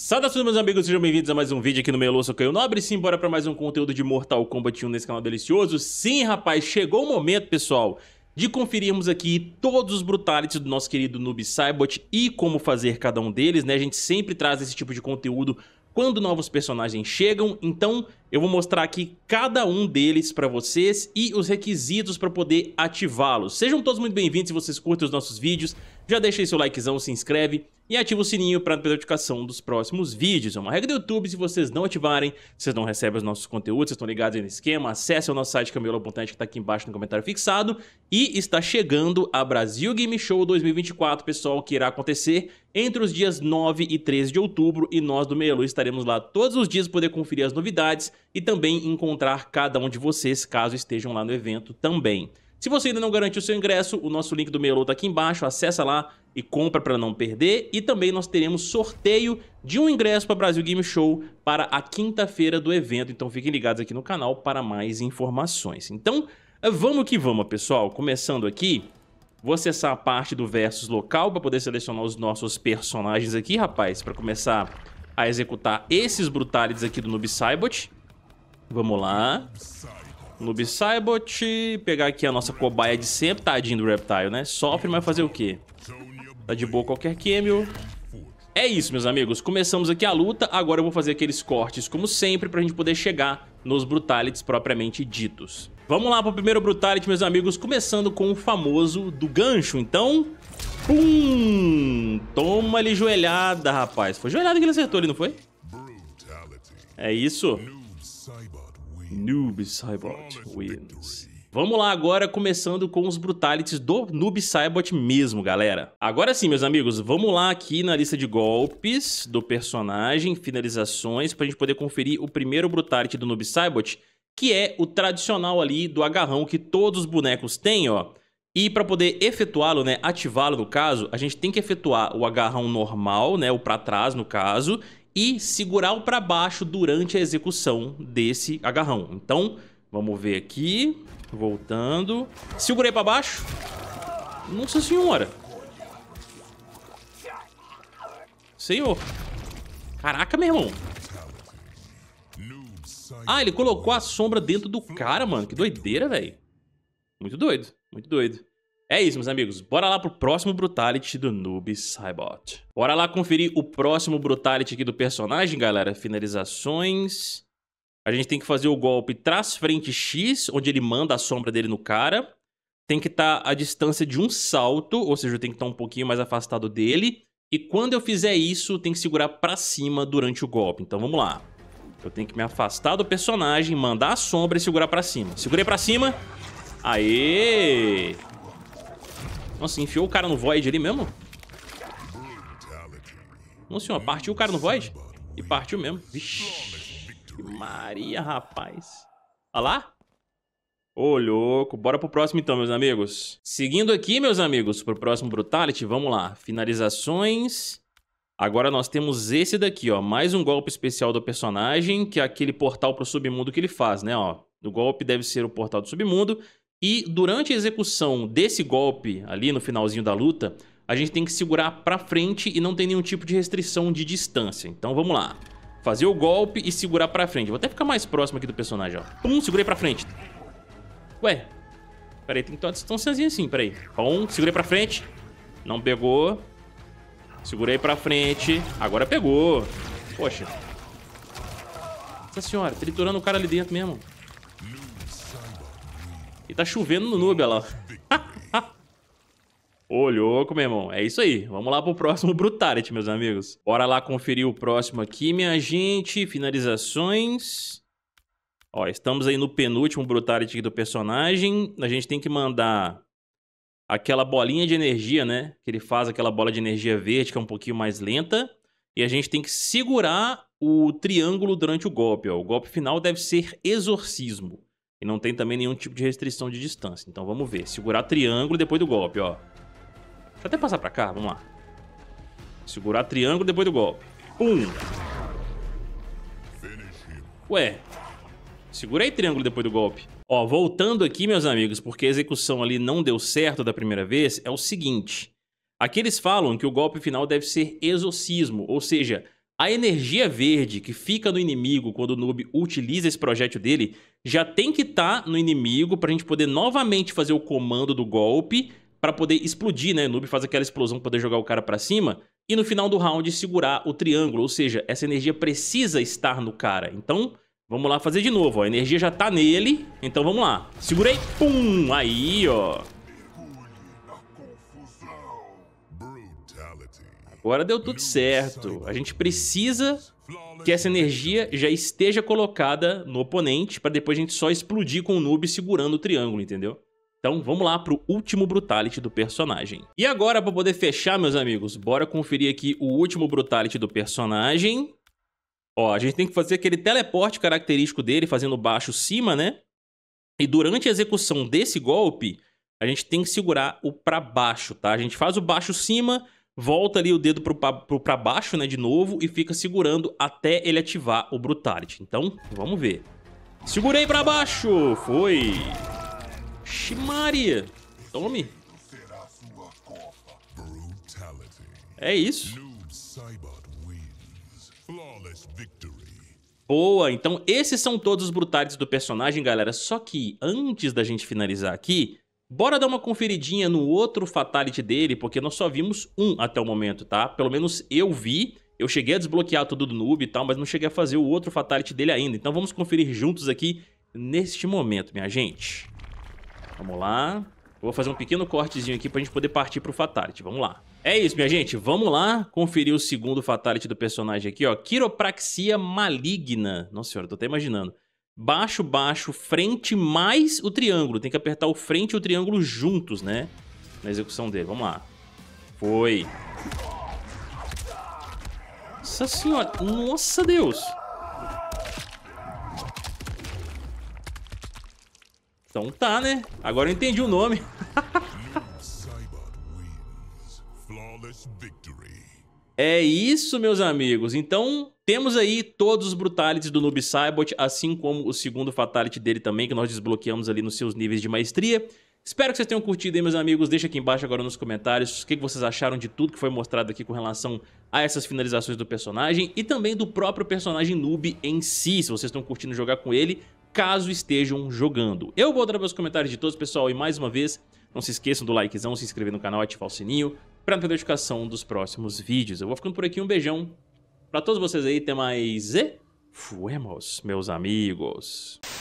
Saudações meus amigos, sejam bem-vindos a mais um vídeo aqui no Melô, sou Caio Nobre sim, bora pra mais um conteúdo de Mortal Kombat 1 nesse canal delicioso. Sim, rapaz, chegou o momento, pessoal, de conferirmos aqui todos os brutalities do nosso querido Noob Saibot e como fazer cada um deles, né? A gente sempre traz esse tipo de conteúdo quando novos personagens chegam, então eu vou mostrar aqui cada um deles para vocês e os requisitos para poder ativá-los. Sejam todos muito bem-vindos se vocês curtem os nossos vídeos, já deixa aí seu likezão, se inscreve e ativa o sininho para notificação dos próximos vídeos. É uma regra do YouTube, se vocês não ativarem, vocês não recebem os nossos conteúdos, vocês estão ligados aí no esquema. Acesse o nosso site camiola.net que está aqui embaixo no comentário fixado. E está chegando a Brasil Game Show 2024, pessoal, que irá acontecer entre os dias 9 e 13 de outubro. E nós do Meia estaremos lá todos os dias poder conferir as novidades e também encontrar cada um de vocês caso estejam lá no evento também. Se você ainda não garantiu seu ingresso, o nosso link do Melô tá aqui embaixo, acessa lá e compra para não perder. E também nós teremos sorteio de um ingresso para Brasil Game Show para a quinta-feira do evento, então fiquem ligados aqui no canal para mais informações. Então, vamos que vamos, pessoal. Começando aqui, vou acessar a parte do versus local para poder selecionar os nossos personagens aqui, rapaz, para começar a executar esses brutalities aqui do Noob Saibot. Vamos lá. Noob Noob Saibot, pegar aqui a nossa cobaia de sempre, tadinho do Reptile, né? Sofre, mas fazer o quê? Tá de boa qualquer camel. É isso, meus amigos. Começamos aqui a luta, agora eu vou fazer aqueles cortes como sempre pra gente poder chegar nos Brutalities propriamente ditos. Vamos lá pro primeiro Brutality, meus amigos, começando com o famoso do gancho, então... Pum! Toma ali joelhada, rapaz. Foi joelhada que ele acertou ali, não foi? É isso. Noob Cybot wins. Vamos lá agora, começando com os brutalities do Noob Cybot mesmo, galera. Agora sim, meus amigos, vamos lá aqui na lista de golpes do personagem, finalizações, pra gente poder conferir o primeiro brutality do Noob Cybot, que é o tradicional ali do agarrão que todos os bonecos têm, ó. E para poder efetuá-lo, né, ativá-lo no caso, a gente tem que efetuar o agarrão normal, né, o para trás no caso, e segurar-o para baixo durante a execução desse agarrão. Então, vamos ver aqui. Voltando. Segurei para baixo. Nossa senhora. Senhor. Caraca, meu irmão. Ah, ele colocou a sombra dentro do cara, mano. Que doideira, velho. Muito doido, muito doido. É isso, meus amigos. Bora lá pro próximo Brutality do Noob Cybot. Bora lá conferir o próximo Brutality aqui do personagem, galera. Finalizações. A gente tem que fazer o golpe trás frente X, onde ele manda a sombra dele no cara. Tem que estar tá a distância de um salto, ou seja, eu tenho que estar tá um pouquinho mais afastado dele. E quando eu fizer isso, tem que segurar pra cima durante o golpe. Então vamos lá. Eu tenho que me afastar do personagem, mandar a sombra e segurar pra cima. Segurei pra cima. Aê! Nossa, enfiou o cara no Void ali mesmo? Não, senhor, partiu o cara no Void? E partiu mesmo. Vixe, Maria, rapaz. Olha lá. Ô, oh, louco. Bora pro próximo então, meus amigos. Seguindo aqui, meus amigos, pro próximo Brutality, vamos lá. Finalizações. Agora nós temos esse daqui, ó. Mais um golpe especial do personagem, que é aquele portal pro submundo que ele faz, né, ó. O golpe deve ser o portal do submundo. E durante a execução desse golpe, ali no finalzinho da luta, a gente tem que segurar pra frente e não tem nenhum tipo de restrição de distância. Então vamos lá. Fazer o golpe e segurar pra frente. Vou até ficar mais próximo aqui do personagem, ó. Pum, segurei pra frente. Ué. Peraí, tem que ter uma distânciazinha assim, peraí. Pum, segurei pra frente. Não pegou. Segurei pra frente. Agora pegou. Poxa. Nossa senhora, triturando o cara ali dentro mesmo. E tá chovendo no Núbia lá. Ô, louco, meu irmão. É isso aí. Vamos lá pro próximo Brutality, meus amigos. Bora lá conferir o próximo aqui, minha gente. Finalizações. Ó, estamos aí no penúltimo Brutality do personagem. A gente tem que mandar aquela bolinha de energia, né? Que ele faz aquela bola de energia verde, que é um pouquinho mais lenta. E a gente tem que segurar o triângulo durante o golpe, ó. O golpe final deve ser exorcismo. E não tem também nenhum tipo de restrição de distância. Então vamos ver. Segurar triângulo depois do golpe, ó. Deixa eu até passar pra cá, vamos lá. Segurar triângulo depois do golpe. um Ué. Segurei triângulo depois do golpe. Ó, voltando aqui, meus amigos, porque a execução ali não deu certo da primeira vez, é o seguinte. Aqui eles falam que o golpe final deve ser exorcismo, ou seja, a energia verde que fica no inimigo quando o noob utiliza esse projétil dele já tem que estar tá no inimigo para a gente poder novamente fazer o comando do golpe para poder explodir, né? O noob faz aquela explosão para poder jogar o cara para cima e no final do round segurar o triângulo, ou seja, essa energia precisa estar no cara. Então, vamos lá fazer de novo, ó. A energia já tá nele, então vamos lá. Segurei, pum, aí, ó. agora deu tudo certo. A gente precisa que essa energia já esteja colocada no oponente para depois a gente só explodir com o noob segurando o triângulo, entendeu? Então vamos lá pro último Brutality do personagem. E agora para poder fechar, meus amigos, bora conferir aqui o último Brutality do personagem. Ó, a gente tem que fazer aquele teleporte característico dele, fazendo baixo cima, né? E durante a execução desse golpe, a gente tem que segurar o para baixo, tá? A gente faz o baixo cima volta ali o dedo para baixo, né, de novo, e fica segurando até ele ativar o Brutality. Então, vamos ver. Segurei para baixo! Foi! Ximaria! Tome! É isso. Boa, então esses são todos os brutalities do personagem, galera. Só que antes da gente finalizar aqui, Bora dar uma conferidinha no outro Fatality dele, porque nós só vimos um até o momento, tá? Pelo menos eu vi, eu cheguei a desbloquear tudo do noob e tal, mas não cheguei a fazer o outro Fatality dele ainda. Então vamos conferir juntos aqui neste momento, minha gente. Vamos lá. Eu vou fazer um pequeno cortezinho aqui pra gente poder partir pro Fatality, vamos lá. É isso, minha gente, vamos lá conferir o segundo Fatality do personagem aqui, ó. Quiropraxia Maligna. Nossa senhora, tô até imaginando baixo, baixo, frente mais o triângulo. Tem que apertar o frente e o triângulo juntos, né? Na execução dele. Vamos lá. Foi. Nossa senhora. Nossa Deus. Então tá, né? Agora eu entendi o nome. É isso, meus amigos. Então, temos aí todos os brutalities do Noob Saibot, assim como o segundo fatality dele também, que nós desbloqueamos ali nos seus níveis de maestria. Espero que vocês tenham curtido aí, meus amigos. Deixa aqui embaixo agora nos comentários o que vocês acharam de tudo que foi mostrado aqui com relação a essas finalizações do personagem e também do próprio personagem noob em si, se vocês estão curtindo jogar com ele, caso estejam jogando. Eu vou dar meus comentários de todos, pessoal, e mais uma vez, não se esqueçam do likezão, se inscrever no canal, ativar o sininho para não perder notificação dos próximos vídeos. Eu vou ficando por aqui, um beijão para todos vocês aí, até mais e fuemos, meus amigos.